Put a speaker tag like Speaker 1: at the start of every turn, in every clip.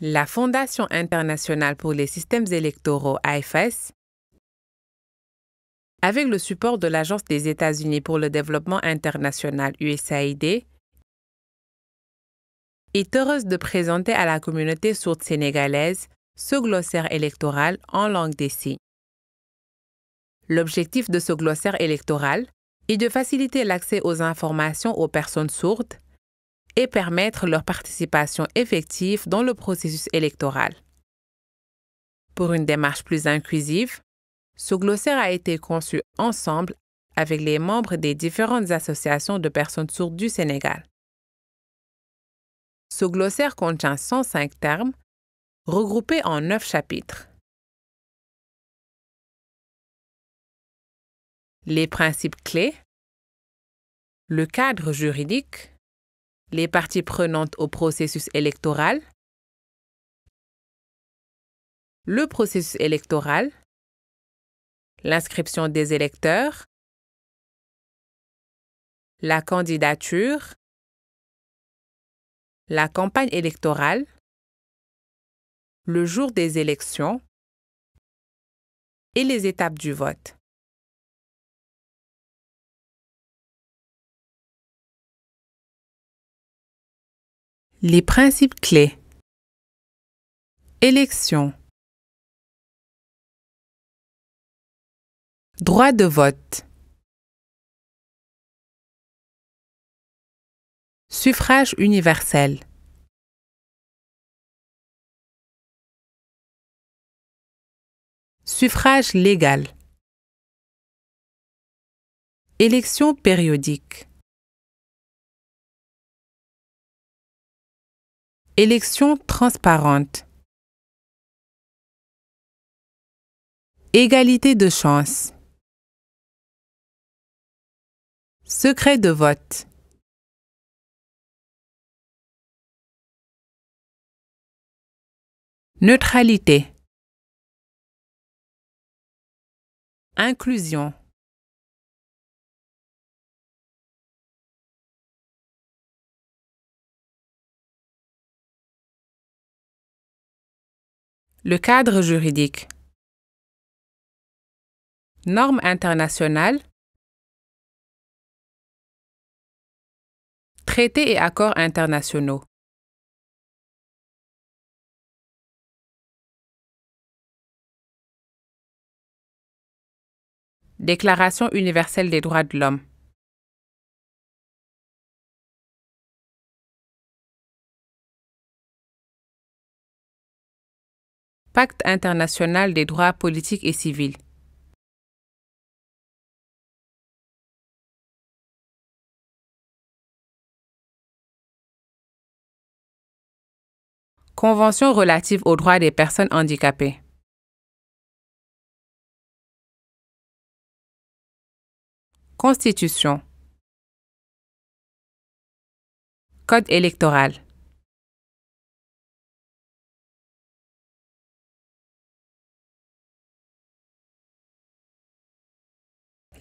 Speaker 1: la Fondation internationale pour les systèmes électoraux AFS, avec le support de l'Agence des États-Unis pour le développement international USAID, est heureuse de présenter à la communauté sourde sénégalaise ce glossaire électoral en langue des signes. L'objectif de ce glossaire électoral est de faciliter l'accès aux informations aux personnes sourdes et permettre leur participation effective dans le processus électoral. Pour une démarche plus inclusive, ce glossaire a été conçu ensemble avec les membres des différentes associations de personnes sourdes du Sénégal. Ce glossaire contient 105 termes, regroupés en 9 chapitres. Les principes clés, le cadre juridique, les parties prenantes au processus électoral, le processus électoral, l'inscription des électeurs, la candidature, la campagne électorale, le jour des élections et les étapes du vote. Les principes clés. Élection. Droit de vote. Suffrage universel. Suffrage légal. Élection périodique. Élection transparente. Égalité de chance. Secret de vote. Neutralité. Inclusion. Le cadre juridique. Normes internationales. Traités et accords internationaux. Déclaration universelle des droits de l'homme. Pacte international des droits politiques et civils. Convention relative aux droits des personnes handicapées. Constitution. Code électoral.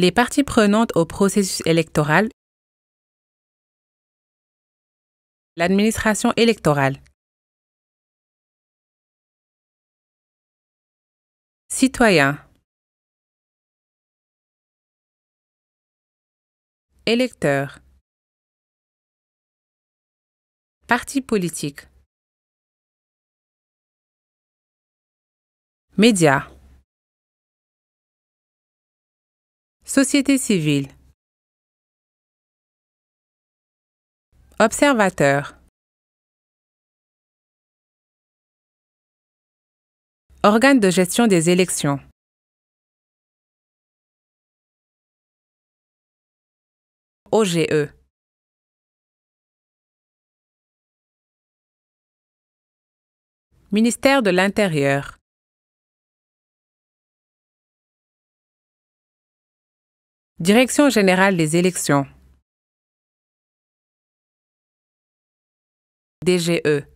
Speaker 1: les parties prenantes au processus électoral, l'administration électorale, citoyens, électeurs, partis politiques, médias. Société civile. Observateur. Organe de gestion des élections. OGE. Ministère de l'Intérieur. Direction générale des élections. DGE.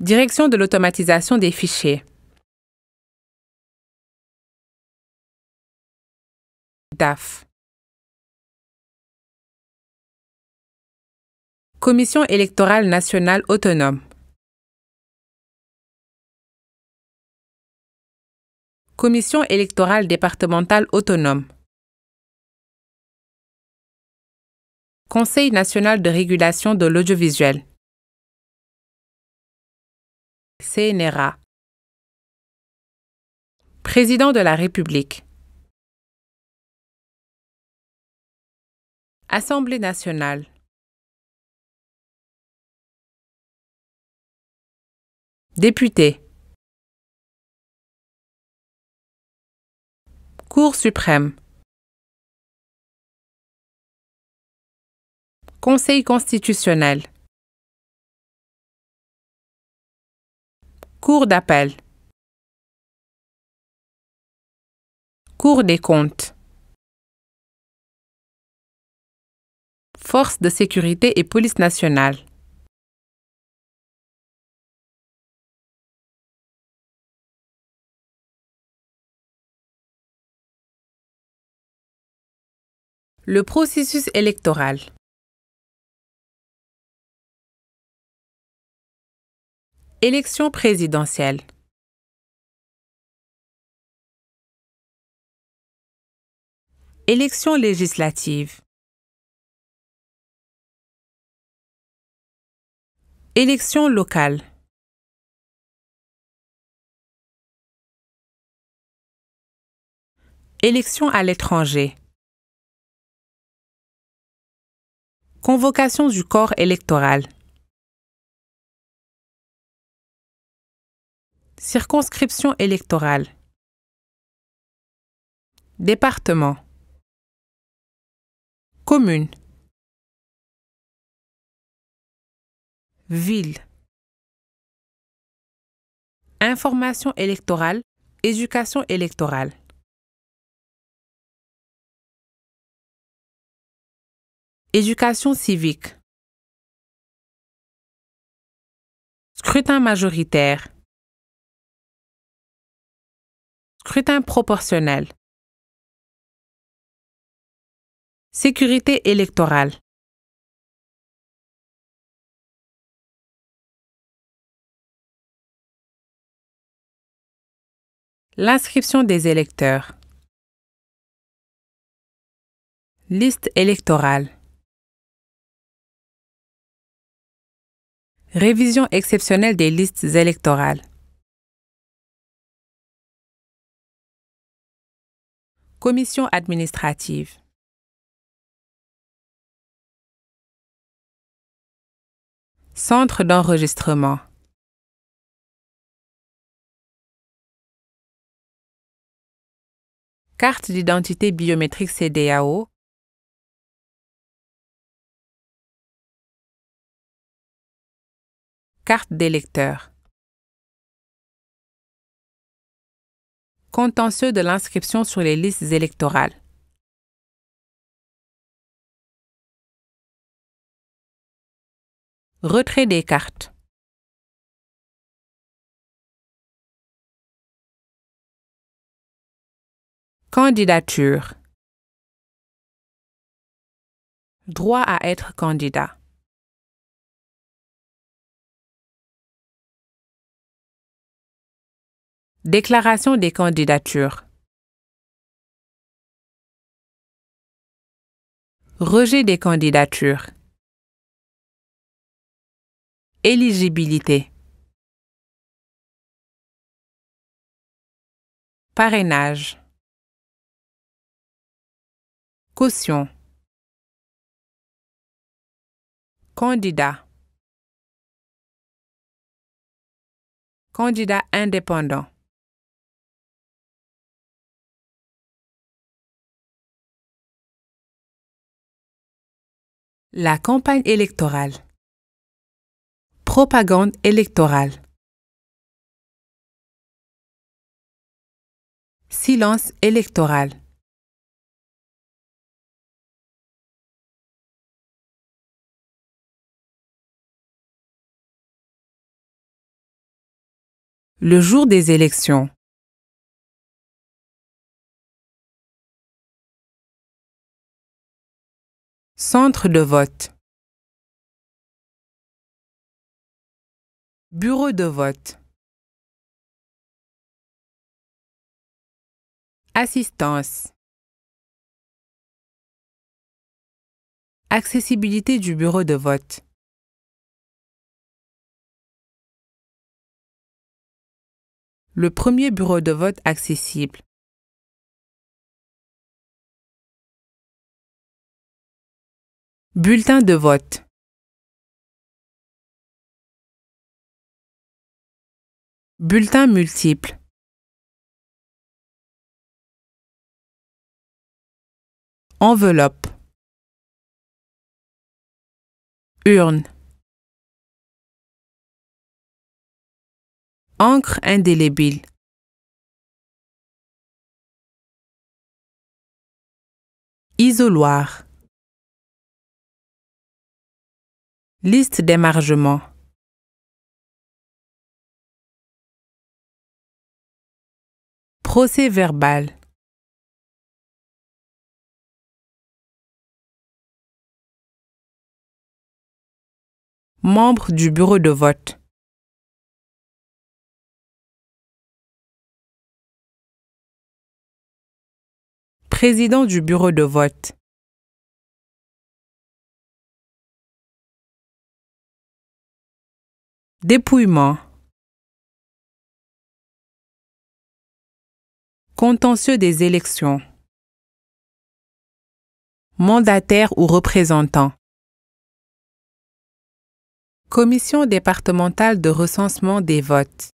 Speaker 1: Direction de l'automatisation des fichiers. DAF. Commission électorale nationale autonome. Commission électorale départementale autonome. Conseil national de régulation de l'audiovisuel. CNRA. Président de la République. Assemblée nationale. Député. Cour suprême. Conseil constitutionnel. Cour d'appel. Cour des comptes. Force de sécurité et police nationale. le processus électoral. Élection présidentielle. Élection législative. Élection locale. Élection à l'étranger. Convocation du corps électoral. Circonscription électorale. Département. Commune. Ville. Information électorale, éducation électorale. Éducation civique. Scrutin majoritaire. Scrutin proportionnel. Sécurité électorale. L'inscription des électeurs. Liste électorale. Révision exceptionnelle des listes électorales. Commission administrative. Centre d'enregistrement. Carte d'identité biométrique CDAO Carte d'électeur. Contentieux de l'inscription sur les listes électorales. Retrait des cartes. Candidature. Droit à être candidat. Déclaration des candidatures. Rejet des candidatures. Éligibilité. Parrainage. Caution. Candidat. Candidat indépendant. La campagne électorale. Propagande électorale. Silence électoral. Le jour des élections. Centre de vote. Bureau de vote. Assistance. Accessibilité du bureau de vote. Le premier bureau de vote accessible Bulletin de vote. Bulletin multiple. Enveloppe. Urne. Encre indélébile. Isoloir. Liste d'émargement. Procès verbal. Membre du bureau de vote. Président du bureau de vote. Dépouillement. Contentieux des élections. Mandataire ou représentant. Commission départementale de recensement des votes.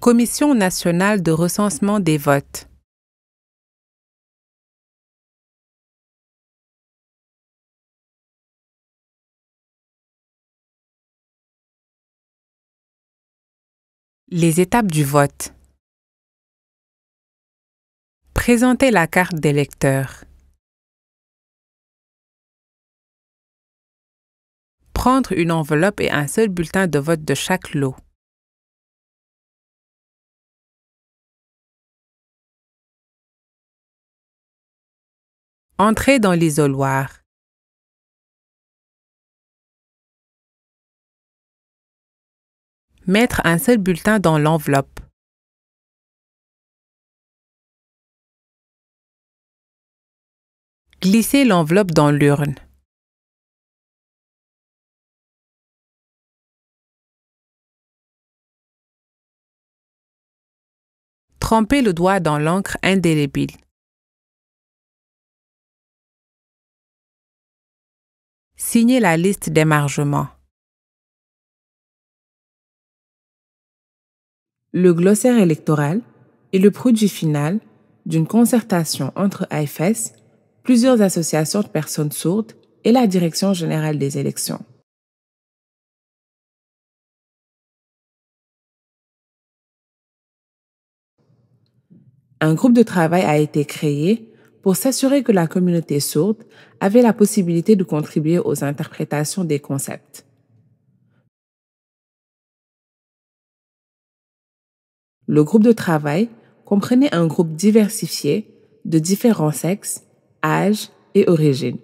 Speaker 1: Commission nationale de recensement des votes. Les étapes du vote. Présenter la carte d'électeur. Prendre une enveloppe et un seul bulletin de vote de chaque lot. Entrer dans l'isoloir. Mettre un seul bulletin dans l'enveloppe. Glisser l'enveloppe dans l'urne. Tremper le doigt dans l'encre indélébile. Signer la liste d'émargement. le glossaire électoral est le produit final d'une concertation entre AFS, plusieurs associations de personnes sourdes et la Direction générale des élections. Un groupe de travail a été créé pour s'assurer que la communauté sourde avait la possibilité de contribuer aux interprétations des concepts. Le groupe de travail comprenait un groupe diversifié de différents sexes, âges et origines.